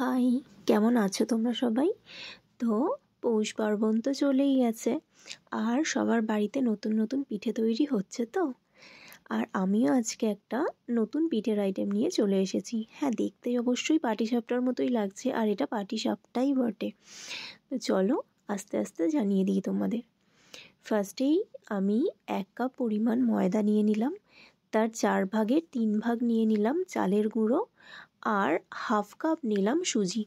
high কেমন আছো তোমরা সবাই তো পৌষ পার্বণ তো চলেই গেছে আর সবার বাড়িতে নতুন নতুন পিঠে তৈরি হচ্ছে তো আর আমিও আজকে একটা নতুন পিঠের আইটেম নিয়ে চলে এসেছি হ্যাঁ দেখতে অবশ্যই পাটিসাপটার মতোই লাগছে আর এটা পাটিসাপটাই বটে তো চলো আস্তে আস্তে জানিয়ে দিই তোমাদের ফার্স্টেই আমি এক কাপ পরিমাণ ময়দা নিয়ে নিলাম তার চার ভাগের তিন ভাগ নিয়ে নিলাম চালের গুঁড়ো আর হাফ কাপ নিলাম সুজি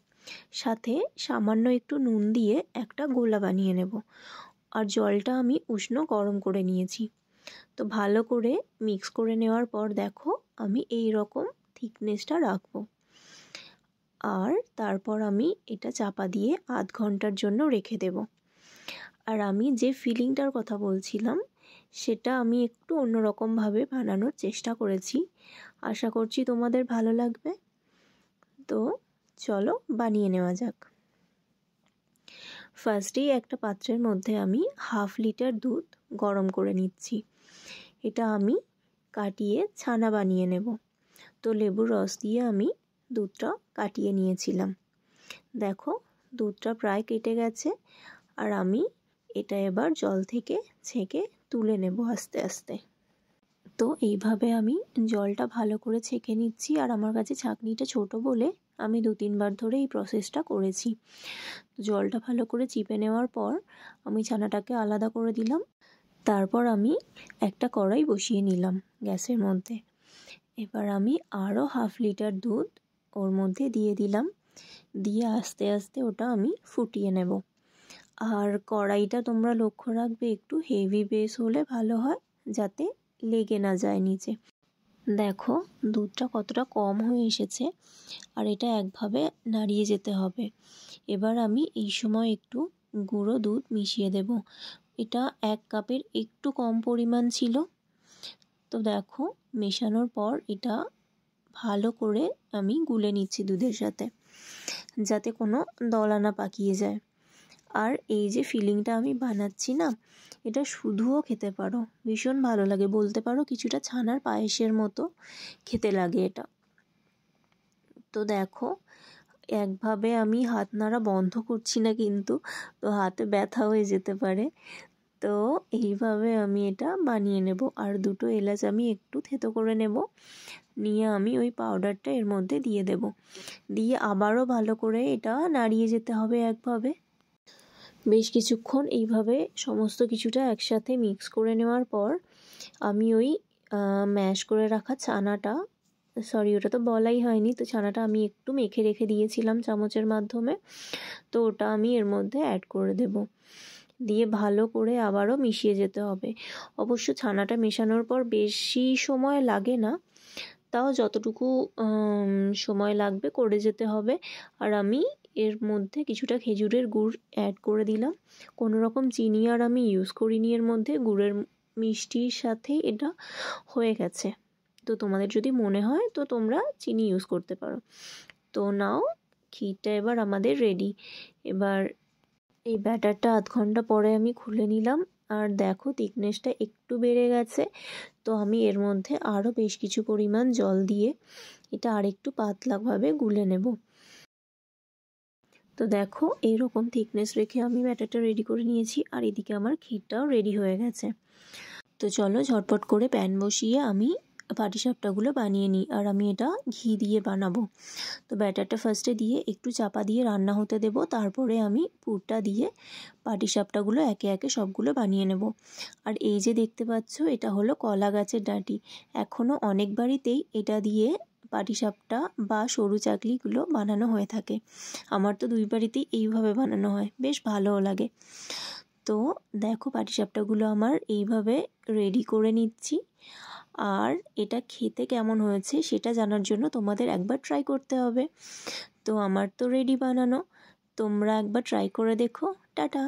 সাথে সামান্য একটু নুন দিয়ে একটা গোলা বানিয়ে নেব আর জলটা আমি উষ্ণ গরম করে নিয়েছি তো ভালো করে মিক্স করে নেওয়ার পর দেখো আমি এই রকম থিকনেসটা রাখবো আর তারপর আমি এটা চাপা দিয়ে আধ ঘন্টার জন্য রেখে দেব আর আমি যে ফিলিংটার কথা বলছিলাম সেটা আমি একটু অন্যরকমভাবে বানানোর চেষ্টা করেছি আশা করছি তোমাদের ভালো লাগবে তো চলো বানিয়ে নেওয়া যাক ফার্স্টেই একটা পাত্রের মধ্যে আমি হাফ লিটার দুধ গরম করে নিচ্ছি এটা আমি কাটিয়ে ছানা বানিয়ে নেব তো লেবুর রস দিয়ে আমি দুধটা কাটিয়ে নিয়েছিলাম দেখো দুধটা প্রায় কেটে গেছে আর আমি এটা এবার জল থেকে ছেঁকে তুলে নেব আস্তে আস্তে তো এইভাবে আমি জলটা ভালো করে ছেঁকে নিচ্ছি আর আমার কাছে ছাঁকনিটা ছোট বলে আমি দু তিনবার ধরে এই প্রসেসটা করেছি জলটা ভালো করে চিপে নেওয়ার পর আমি ছানাটাকে আলাদা করে দিলাম তারপর আমি একটা কড়াই বসিয়ে নিলাম গ্যাসের মধ্যে এবার আমি আরও হাফ লিটার দুধ ওর মধ্যে দিয়ে দিলাম দিয়ে আস্তে আস্তে ওটা আমি ফুটিয়ে নেব আর কড়াইটা তোমরা লক্ষ্য রাখবে একটু হেভি বেস হলে ভালো হয় যাতে লেগে না যায় নিচে দেখো দুধটা কতটা কম হয়ে এসেছে আর এটা একভাবে নাড়িয়ে যেতে হবে এবার আমি এই সময় একটু গুঁড়ো দুধ মিশিয়ে দেব এটা এক কাপের একটু কম পরিমাণ ছিল তো দেখো মেশানোর পর এটা ভালো করে আমি গুলে নিচ্ছি দুধের সাথে যাতে কোনো দলা না পাকিয়ে যায় আর এই যে ফিলিংটা আমি বানাচ্ছি না এটা শুধুও খেতে পারো ভীষণ ভালো লাগে বলতে পারো কিছুটা ছানার পায়েসের মতো খেতে লাগে এটা তো দেখো একভাবে আমি হাত নাড়া বন্ধ করছি না কিন্তু তো হাতে ব্যথা হয়ে যেতে পারে তো এইভাবে আমি এটা বানিয়ে নেব আর দুটো এলাচ আমি একটু থেতো করে নেব নিয়ে আমি ওই পাউডারটা এর মধ্যে দিয়ে দেব দিয়ে আবারও ভালো করে এটা নাড়িয়ে যেতে হবে একভাবে বেশ কিছুক্ষণ এইভাবে সমস্ত কিছুটা একসাথে মিক্স করে নেওয়ার পর আমি ওই ম্যাশ করে রাখা ছানাটা সরি ওটা তো বলাই হয়নি তো ছানাটা আমি একটু মেখে রেখে দিয়েছিলাম চামচের মাধ্যমে তো ওটা আমি এর মধ্যে অ্যাড করে দেব দিয়ে ভালো করে আবারও মিশিয়ে যেতে হবে অবশ্য ছানাটা মেশানোর পর বেশি সময় লাগে না তাও যতটুকু সময় লাগবে করে যেতে হবে আর আমি এর মধ্যে কিছুটা খেজুরের গুড় অ্যাড করে দিলাম কোনো রকম চিনি আর আমি ইউজ করিনি এর মধ্যে গুড়ের মিষ্টির সাথেই এটা হয়ে গেছে তো তোমাদের যদি মনে হয় তো তোমরা চিনি ইউজ করতে পারো তো নাও ক্ষীরটা এবার আমাদের রেডি এবার এই ব্যাটারটা আধ ঘন্টা পরে আমি খুলে নিলাম আর দেখো থিকনেসটা একটু বেড়ে গেছে তো আমি এর মধ্যে আরও বেশ কিছু পরিমাণ জল দিয়ে এটা আরেকটু পাতলাভাবে গুলে নেব তো দেখো এই রকম থিকনেস রেখে আমি ব্যাটারটা রেডি করে নিয়েছি আর এদিকে আমার ক্ষীরটাও রেডি হয়ে গেছে তো চলো ঝটপট করে প্যান বসিয়ে আমি পাটিসাপটাগুলো বানিয়ে নিই আর আমি এটা ঘি দিয়ে বানাবো তো ব্যাটারটা ফার্স্টে দিয়ে একটু চাপা দিয়ে রান্না হতে দেব তারপরে আমি পুরটা দিয়ে পাটিসাপটাগুলো একে একে সবগুলো বানিয়ে নেব আর এই যে দেখতে পাচ্ছ এটা হলো কলা গাছের ডাঁটি এখনও অনেক বাড়িতেই এটা দিয়ে পাটিসাপটা বা সরু চাকলিগুলো বানানো হয়ে থাকে আমার তো দুই বাড়িতেই এইভাবে বানানো হয় বেশ ভালোও লাগে তো দেখো পাটিসাপটাগুলো আমার এইভাবে রেডি করে নিচ্ছি আর এটা খেতে কেমন হয়েছে সেটা জানার জন্য তোমাদের একবার ট্রাই করতে হবে তো আমার তো রেডি বানানো তোমরা একবার ট্রাই করে দেখো টাটা